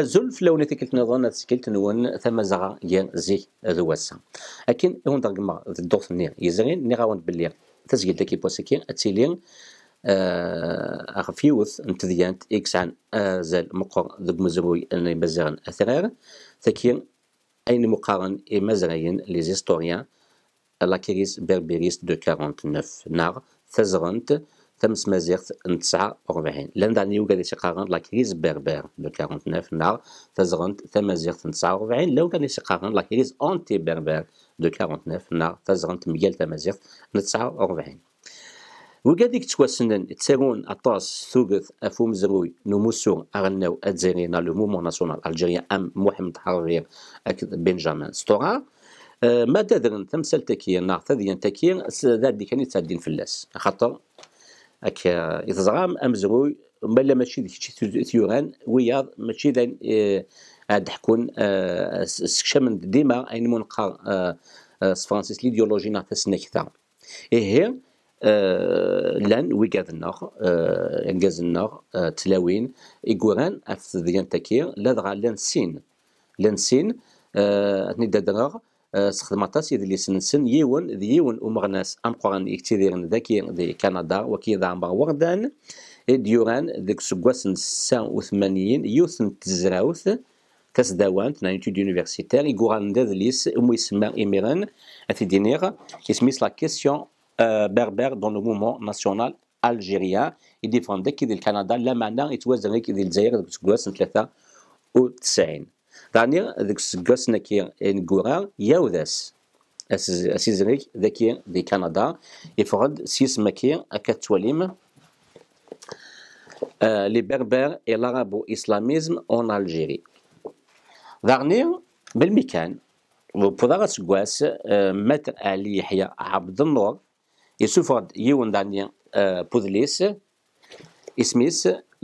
زلف لو نتكلت نظن تسكلت نون زغا ين زي ذو لكن هون اون درقما الدوث نير يزرين نغاون باللي تسجيل داكي بوسكين اتيلين غفيوث آه، اكس عن آه، زل مقر ذب مزروي أني مزرن أثرار ثكين أين مقارن إمزرين ليزيستوريان لاكيريس بربيريس دو 49 نار تزرنت تمس سمازيغت تسعة 49 لان داني وكاد يتقارن لا كريز بربر دو 49 نار تزغنت تمازيغت تسعة 49 لو كان يتقارن لا كريز اونتي بربر دو 49 نار تزغنت ميال تمازيغت من 49 وكاديك توسنن تسيرون اطاس ثوغث افو مزروي نموسو اغناو اتزيرينا لو مومون ناسيونال الجيريا ام محمد حرير اكد بنجامين ستورا آه، ما تدرن تمثال تكير نار تذين تكير ذات كان يتسادين اللاس خاطر اك يتزغام امزغوي ملا ماشي ديك ذيك ثيوران وياض ماشي ذا عاد آه، حكون آه، سكشمن ديما اين منقى آه، فرانسيس ليديولوجي ناقص تسنكتا إيه لان ويكاد النار انجاز النار تلاوين إيكوران اف ديان تاكير لا دغا لانسين سين لان سين أتني دادراغ استخدمت سيدي اللي سن سن يون ذي يون ومغناس أمغناس أمقران اكتديرن ذاكي ذي كندا وكي ذا وغدان ديوران ذيك سكواس سان وثمانيين يوثن تزراوث كاس داوان تنا يتود يونيفرسيتير يقوران ليس أمو يسمى إميران أتي دينيغ يسميس لا كيسيون بربر دون لو مومون ناسيونال الجيريا يديفون داك ذي الكندا لا معنى يتوازن غير كي الجزائر ذيك سكواس ثلاثة وتسعين دانيا ذك سجس نكي انغورا يوذس اسيزريك ذكي دي كندا يفرد سيس مكي اكاتوليم لي بربر اي اسلاميزم اون الجيري دانيا بالمكان وبودار سجواس متر علي يحيى عبد النور يسوفد يون دانيا بودليس اسميس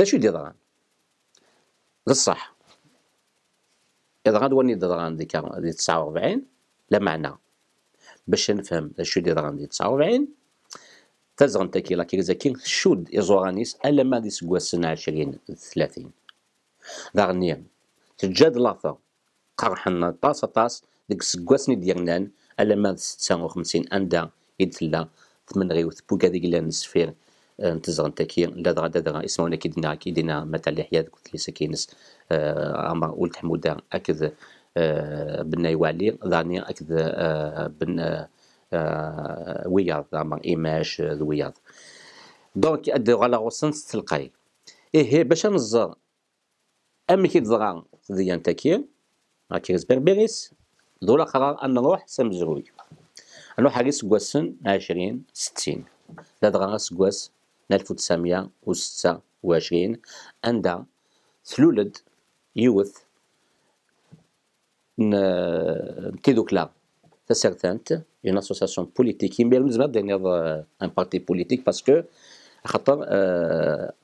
ذا شو دران؟ ذا الصح يضران وين يضران ديك دي 49 لا معنى باش نفهم ذا شو يضران دي 49 تزغن تاكي لاكي زاكي شود إزورانيس ألا ما دي السنة عشرين ثلاثين ذا تجاد لاثا قرحنا طاس طاس ديك سني ديرنان ألا ما ستة وخمسين أندا إد ثلا ثمن غيوث بوكا ديك لان سفير نتزغن تاكي دادغا دادغا اسمونا كي دينا كي دينا مثلا لحيا قلت لي سكينس عمر آه، ولد حمودا اكد آه، بنا يوالي ظاني اكد آه، بن وياض عمر ايماش وياض دونك ادو على غوسنس تلقاي ايه باش نزر امي كي تزغا ديان تاكي راكيز بربيريس دولا قرار ان نروح سمزروي نروح على سكواسن عشرين ستين لا دغا سكواس 1926 عندها ثلولد يوث تيدوكلا تسرتانت اون اسوسياسيون بوليتيك يمير لازم دينير ان بارتي بوليتيك باسكو خاطر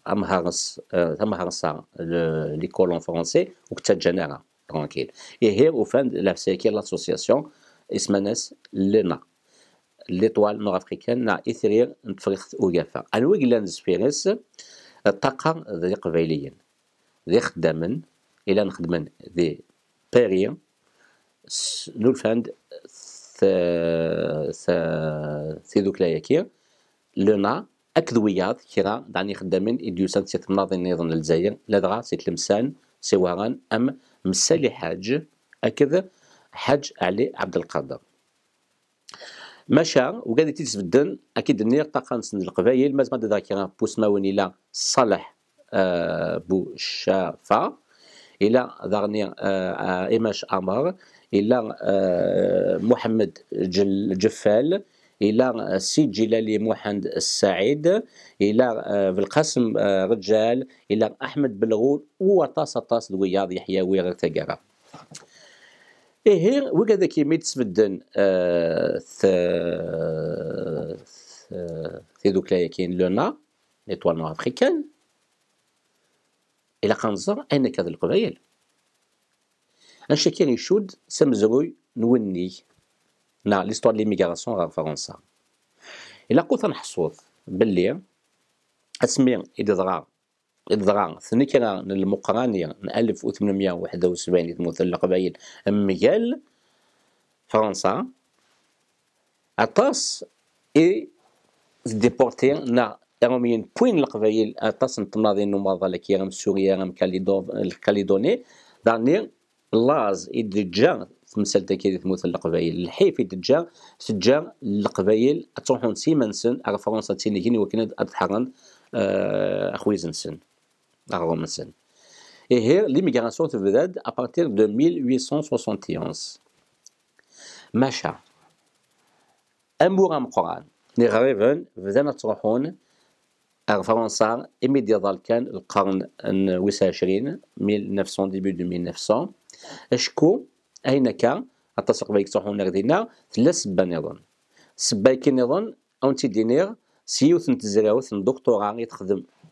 ام هارس ام لي كولون فرونسي وكتا جنرا ترونكيل اي هي وفان لا سيكير لاسوسياسيون اسمها ناس لنا ليطوال نور افريكان نا اثيريال نتفريخ اوغافا انوي لاند سبيريس الطاقة ذي قبيليين ذي خدامن الى نخدمن ذي بيري نولفاند ث ث سي دوك لاياكي لونا اكدويات كيرا داني خدامين اديوسان سيت مناضي نيضن الجزائر لا دغا سيت لمسان سي ام مسالي حاج اكذ حاج علي عبد القادر ماشا وقاعد بدن اكيد نير نسند القبايل مازال ذاك بوسماون الى صالح آه، بو شافا الى ذغني آه، آه، ايماش امر الى محمد جل جفال الى السيد جلالي محمد السعيد الى بالقاسم رجال الى احمد بلغول وطاس طاس الوياض يحيى ويغ إيه وكذا كيما آه، ث في دوك كاين لونا ليطوال نو افريكان الى قنزر أين كذا القبائل أنشا كان يشود سمزروي نوني نا ليستوار لي ميغراسيون غا فرنسا الى قوت نحصوض بلي اسمي إذا إضغا سنكرا للمقرانية من 1871 ثموث القبائل ميال فرنسا أطاس إي ديبورتي نا إرميين بوين القبائل أطاس نتناضي نماضا لكي رم سوريا رم كاليدوني داني لاز إدجا تمثال تاكيد ثموث القبائل الحيف إدجا سجا القبائل تروحون سيمنسن على فرنسا تينيكين وكنا أدحرن آه، أخويزنسن أعظم سن Et l'immigration تبدأ à partir de 1871 مشى أمورام قرآن غريبا بدأنا تروحون فرنسا إميديا كان القرن الوسعشرين 1900 ديبي دو 1900 أشكو أين كان التسوق بيك تروحون غدينا ثلاث سبا نظن سبا كي نظن أو نتي دينير سيوث نتزراوث دكتورا يتخدم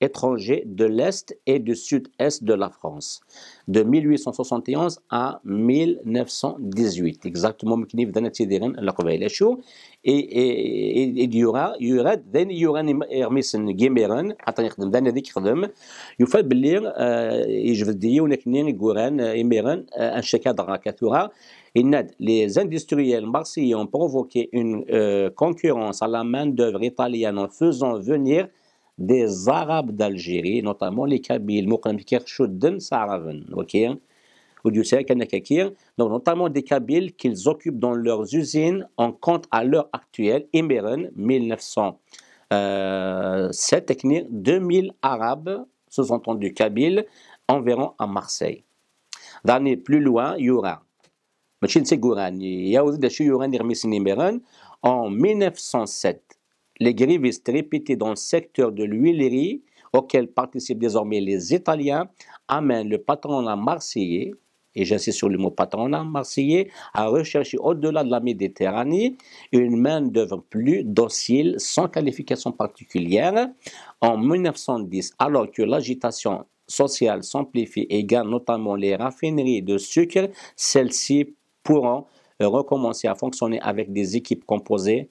étrangers de l'Est et du Sud-Est de la France, de 1871 à 1918. Exactement, مكنيف دنا تيديرن القبيله شو يورا يورا دين يورا يرميسن جيميرن حتى يخدم et je يخدم يفاد باللي يجبد يونا كنين يقولان يميرن ان شكادر كثوره Inad, les industriels marseillais ont provoqué une euh, concurrence à la main-d'œuvre italienne en faisant venir des Arabes d'Algérie, notamment les Kabyles, donc notamment des Kabyles qu'ils occupent dans leurs usines, en compte à l'heure actuelle, cette 1907, 2000 Arabes, sous-entendu Kabyles, environ à Marseille. D'année plus loin, il y aura en 1907, les grévistes répétés dans le secteur de l'huilerie, auquel participent désormais les Italiens, amènent le patronat marseillais, et j'insiste sur le mot patronat marseillais, à rechercher au-delà de la Méditerranée une main-d'œuvre plus docile, sans qualification particulière. En 1910, alors que l'agitation sociale s'amplifie et gagne notamment les raffineries de sucre, celles-ci pourront recommencer à fonctionner avec des équipes composées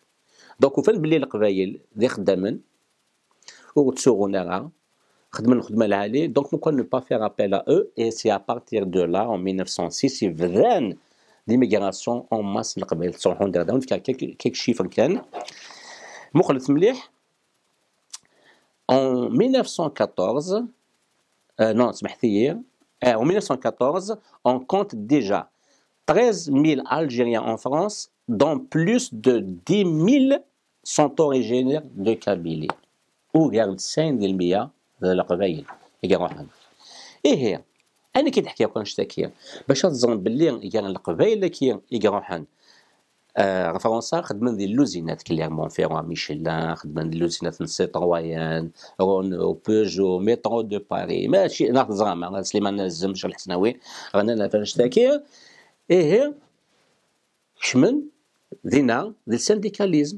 دونك وفات بلي القبايل ذي خدامن وتسوغون راها خدموا الخدمه العاليه دونك ممكن نو با faire ابيل ا او اي سي ا بارتير دو لا اون 1906 يبدان ليميغراسيون اون ماس للقبائل تصوحون دار داون كيك شيفر كان le مليح اون 1914 euh, non سمحت لي en 1914, on compte déjà 13 000 Algériens en France, dont plus de 10 000 sont originaires de Kabylie وقال 90% ذا القبائل يقال واحد ايه انا كي نحكي كون شتاكيا باش تظن باللي كان القبائل اللي كي يقروحن آه فرنسا خدمن إيه، إيه، ديال اللوزينات كليرمون فيرون ميشيلان خدمن اللوزينات سيترويان رونو بيجو ميترو دو باري ماشي ناخذ زعما سليمان الزم شو الحسناوي رانا لا فاش تاكيا ايه شمن دينا دي السنديكاليزم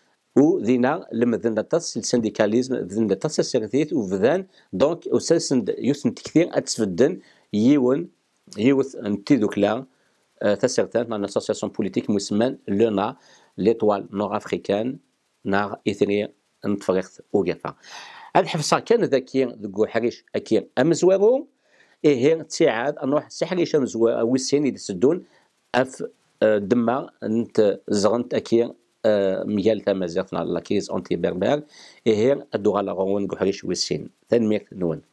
وذينا لمذن لطاس السنديكاليزم ذن لطاس السيرثيت وفذان دونك وساسن يوسن تكثير اتسفدن يون يوث نتي لا تسرتان مع اسوسياسيون بوليتيك مسمان لونا ليطوال نور افريكان نار اثني نتفريخت وقفا هاد حفصة كان ذاكي ذو حريش اكي امزوارو ايه تساعد نروح سحريش امزوار وسين يدسدون اف دما انت زغنت اكي آه، ميال في لاكيز اونتي بيربير إيه هي الدوغا لاغون كحريش ويسين تنميرت نون